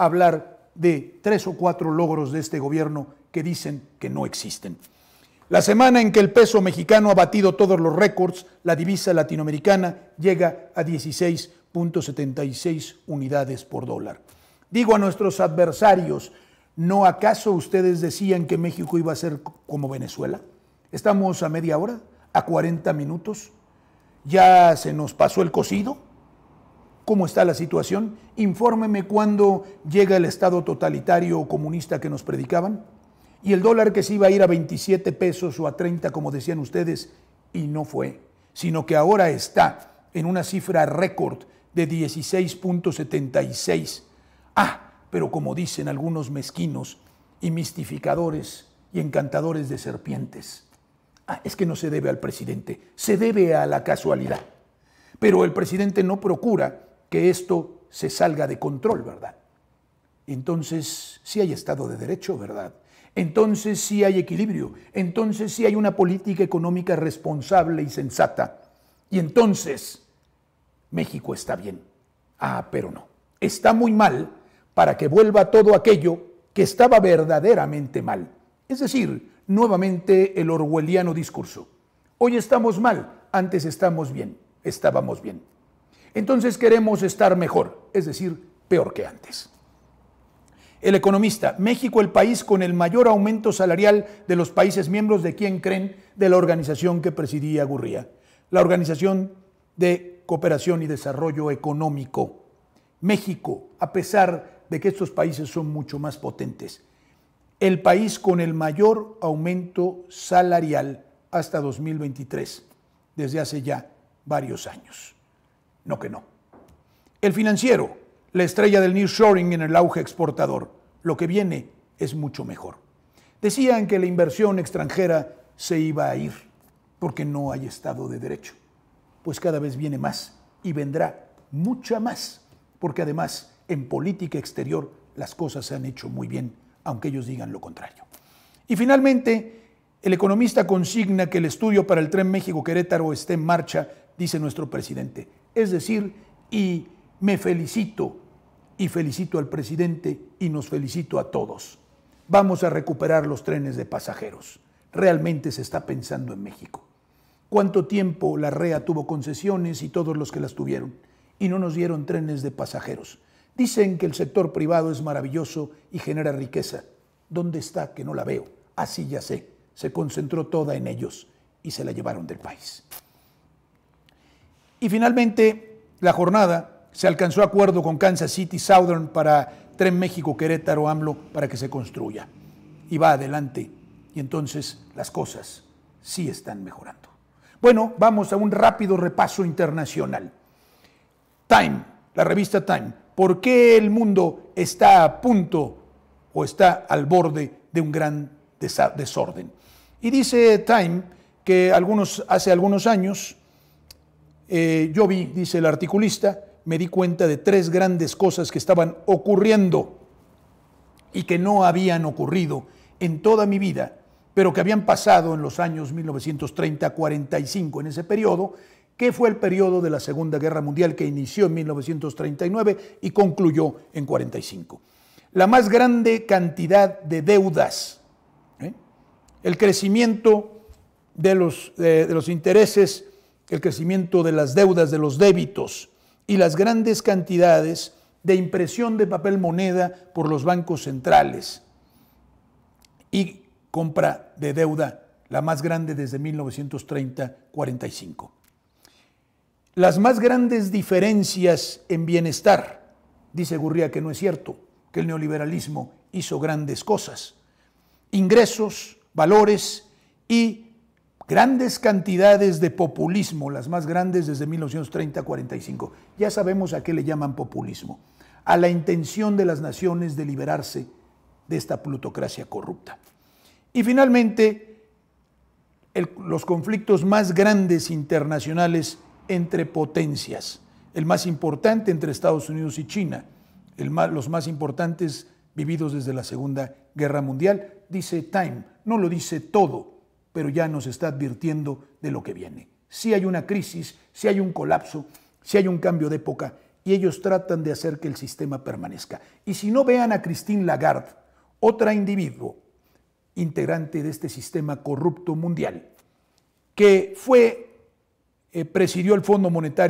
hablar de tres o cuatro logros de este gobierno que dicen que no existen. La semana en que el peso mexicano ha batido todos los récords, la divisa latinoamericana llega a 16.76 unidades por dólar. Digo a nuestros adversarios, ¿no acaso ustedes decían que México iba a ser como Venezuela? Estamos a media hora, a 40 minutos, ya se nos pasó el cocido cómo está la situación, infórmeme cuándo llega el Estado totalitario o comunista que nos predicaban. Y el dólar que se iba a ir a 27 pesos o a 30, como decían ustedes, y no fue, sino que ahora está en una cifra récord de 16.76. Ah, pero como dicen algunos mezquinos y mistificadores y encantadores de serpientes, ah, es que no se debe al presidente, se debe a la casualidad. Pero el presidente no procura que esto se salga de control, ¿verdad? Entonces sí hay Estado de Derecho, ¿verdad? Entonces sí hay equilibrio, entonces sí hay una política económica responsable y sensata. Y entonces México está bien. Ah, pero no. Está muy mal para que vuelva todo aquello que estaba verdaderamente mal. Es decir, nuevamente el orwelliano discurso. Hoy estamos mal, antes estamos bien, estábamos bien. Entonces queremos estar mejor, es decir, peor que antes. El economista, México el país con el mayor aumento salarial de los países miembros de quien creen de la organización que presidía Gurría, la Organización de Cooperación y Desarrollo Económico. México, a pesar de que estos países son mucho más potentes, el país con el mayor aumento salarial hasta 2023, desde hace ya varios años. No que no. El financiero, la estrella del Shoring en el auge exportador. Lo que viene es mucho mejor. Decían que la inversión extranjera se iba a ir porque no hay Estado de Derecho. Pues cada vez viene más y vendrá mucha más, porque además en política exterior las cosas se han hecho muy bien, aunque ellos digan lo contrario. Y finalmente, el economista consigna que el estudio para el tren México-Querétaro esté en marcha, dice nuestro presidente. Es decir, y me felicito y felicito al presidente y nos felicito a todos. Vamos a recuperar los trenes de pasajeros. Realmente se está pensando en México. ¿Cuánto tiempo la REA tuvo concesiones y todos los que las tuvieron? Y no nos dieron trenes de pasajeros. Dicen que el sector privado es maravilloso y genera riqueza. ¿Dónde está que no la veo? Así ya sé. Se concentró toda en ellos y se la llevaron del país. Y finalmente, la jornada se alcanzó acuerdo con Kansas City Southern para Tren México Querétaro AMLO para que se construya. Y va adelante. Y entonces las cosas sí están mejorando. Bueno, vamos a un rápido repaso internacional. Time, la revista Time. ¿Por qué el mundo está a punto o está al borde de un gran desorden? Y dice Time que hace algunos años eh, yo vi, dice el articulista, me di cuenta de tres grandes cosas que estaban ocurriendo y que no habían ocurrido en toda mi vida, pero que habían pasado en los años 1930-45, en ese periodo, que fue el periodo de la Segunda Guerra Mundial que inició en 1939 y concluyó en 45. La más grande cantidad de deudas, ¿eh? el crecimiento de eh, de los intereses el crecimiento de las deudas, de los débitos y las grandes cantidades de impresión de papel moneda por los bancos centrales y compra de deuda, la más grande desde 1930-45. Las más grandes diferencias en bienestar, dice Gurría que no es cierto, que el neoliberalismo hizo grandes cosas. Ingresos, valores y grandes cantidades de populismo, las más grandes desde 1930-45. Ya sabemos a qué le llaman populismo, a la intención de las naciones de liberarse de esta plutocracia corrupta. Y finalmente, los conflictos más grandes internacionales entre potencias, el más importante entre Estados Unidos y China, los más importantes vividos desde la Segunda Guerra Mundial, dice Time, no lo dice todo pero ya nos está advirtiendo de lo que viene. Si hay una crisis, si hay un colapso, si hay un cambio de época, y ellos tratan de hacer que el sistema permanezca. Y si no vean a Christine Lagarde, otra individuo, integrante de este sistema corrupto mundial, que fue, eh, presidió el Fondo Monetario